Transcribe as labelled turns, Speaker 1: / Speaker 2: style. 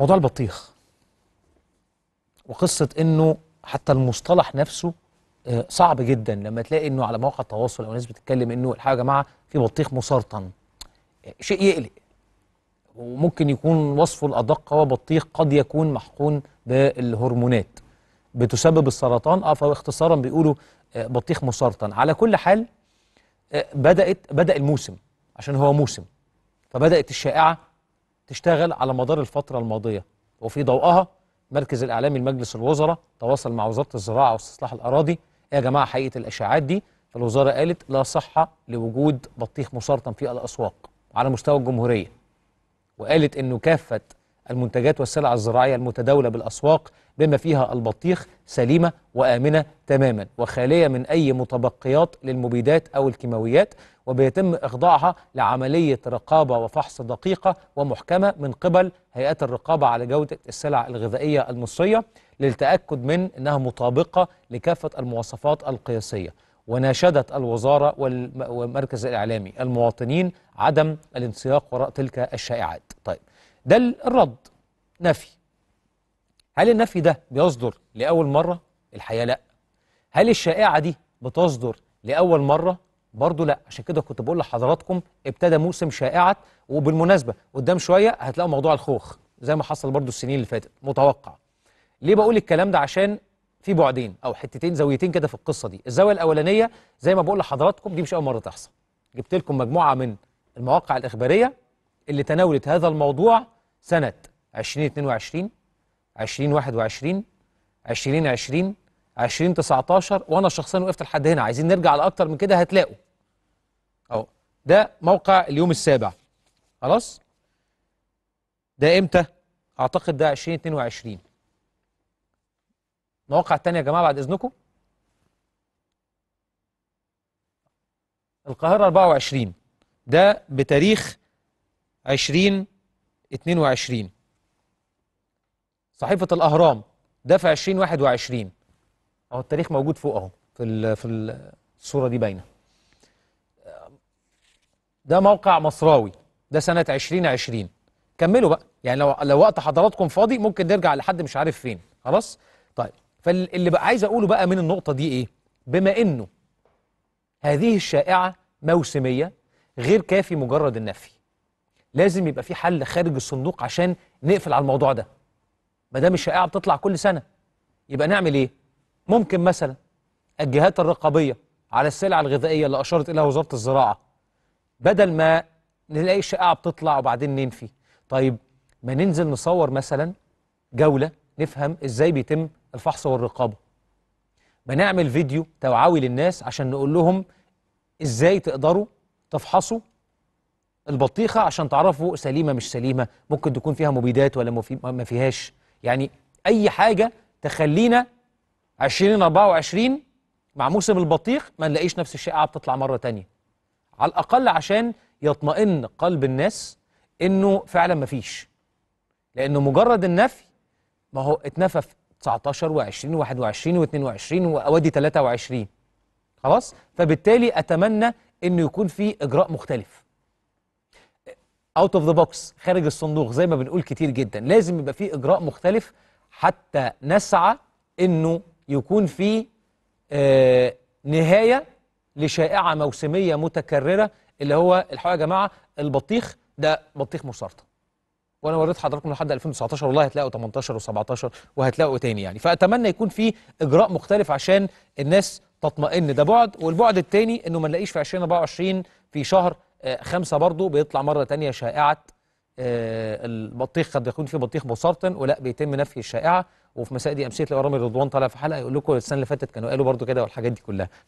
Speaker 1: موضوع البطيخ وقصة انه حتى المصطلح نفسه آه، صعب جدا لما تلاقي انه على مواقع التواصل او ناس بتتكلم انه الحاجه يا جماعه في بطيخ مسرطن آه، شيء يقلق وممكن يكون وصفه الادق هو بطيخ قد يكون محقون بالهرمونات بتسبب السرطان اه فاختصارا بيقولوا آه، بطيخ مسرطن على كل حال بدات بدا الموسم عشان هو موسم فبدات الشائعه تشتغل على مدار الفترة الماضية وفي ضوءها مركز الإعلامي لمجلس الوزراء تواصل مع وزارة الزراعة واستصلاح الأراضي إيه يا جماعة حقيقة الإشاعات دي فالوزارة قالت لا صحة لوجود بطيخ مسرطن في الأسواق على مستوى الجمهورية وقالت أنه كافة المنتجات والسلع الزراعية المتداولة بالأسواق بما فيها البطيخ سليمة وآمنة تماما وخالية من أي متبقيات للمبيدات أو الكيماويات وبيتم إخضاعها لعملية رقابة وفحص دقيقة ومحكمة من قبل هيئة الرقابة على جودة السلع الغذائية المصرية للتأكد من أنها مطابقة لكافة المواصفات القياسية وناشدت الوزارة والمركز الإعلامي المواطنين عدم الانسياق وراء تلك الشائعات طيب ده الرد نفي هل النفي ده بيصدر لأول مرة الحقيقه لا هل الشائعه دي بتصدر لاول مره برضه لا عشان كده كنت بقول لحضراتكم ابتدى موسم شائعه وبالمناسبه قدام شويه هتلاقوا موضوع الخوخ زي ما حصل برضه السنين اللي فاتت متوقع ليه بقول الكلام ده عشان في بعدين او حتتين زاويتين كده في القصه دي الزاويه الاولانيه زي ما بقول لحضراتكم دي مش اول مره تحصل جبت لكم مجموعه من المواقع الاخباريه اللي تناولت هذا الموضوع سنه 2022 2021 2020 2019 وانا شخصيا وقفت لحد هنا عايزين نرجع لاكتر من كده هتلاقوا اهو ده موقع اليوم السابع خلاص ده امتى اعتقد ده 2022 مواقع التانية يا جماعه بعد اذنكم القاهره 24 ده بتاريخ 2022 صحيفه الاهرام ده في 2021 اهو التاريخ موجود فوق اهو في في الصوره دي باينه ده موقع مصراوي ده سنه 2020 كملوا بقى يعني لو لو وقت حضراتكم فاضي ممكن نرجع لحد مش عارف فين خلاص طيب فاللي بقى عايز اقوله بقى من النقطه دي ايه بما انه هذه الشائعه موسميه غير كافي مجرد النفي لازم يبقى في حل خارج الصندوق عشان نقفل على الموضوع ده ما دام الشائعه بتطلع كل سنه يبقى نعمل ايه؟ ممكن مثلا الجهات الرقابيه على السلع الغذائيه اللي اشارت اليها وزاره الزراعه بدل ما نلاقي الشائعه بتطلع وبعدين ننفي طيب ما ننزل نصور مثلا جوله نفهم ازاي بيتم الفحص والرقابه ما نعمل فيديو توعوي للناس عشان نقول لهم ازاي تقدروا تفحصوا البطيخه عشان تعرفوا سليمه مش سليمه ممكن تكون فيها مبيدات ولا ما فيهاش يعني أي حاجة تخلينا 2024 مع موسم البطيخ ما نلاقيش نفس الشيء قاعد بتطلع مرة تانية على الأقل عشان يطمئن قلب الناس إنه فعلا ما فيش لأنه مجرد النفي ما هو اتنفى في 19 و20 و21 و22 وأوادي 23 خلاص فبالتالي أتمنى إنه يكون في إجراء مختلف اوت اوف ذا بوكس خارج الصندوق زي ما بنقول كتير جدا لازم يبقى في اجراء مختلف حتى نسعى انه يكون في آه نهايه لشائعه موسميه متكرره اللي هو الحقيقه يا جماعه البطيخ ده بطيخ مسرطن وانا وريت حضراتكم لحد 2019 والله هتلاقوا 18 و17 وهتلاقوا تاني يعني فاتمنى يكون في اجراء مختلف عشان الناس تطمئن ده بعد والبعد التاني انه ما نلاقيش في 2024 في شهر آه، خمسة برضو بيطلع مرة تانية شائعة آه، البطيخ قد يكون فيه بطيخ مسرطن ولا بيتم نفي الشائعة وفي مساء دي أمسية لغرام رضوان طالع في حلقة يقول لكم السنة اللي فاتت كانوا قالوا برضو كده والحاجات دي كلها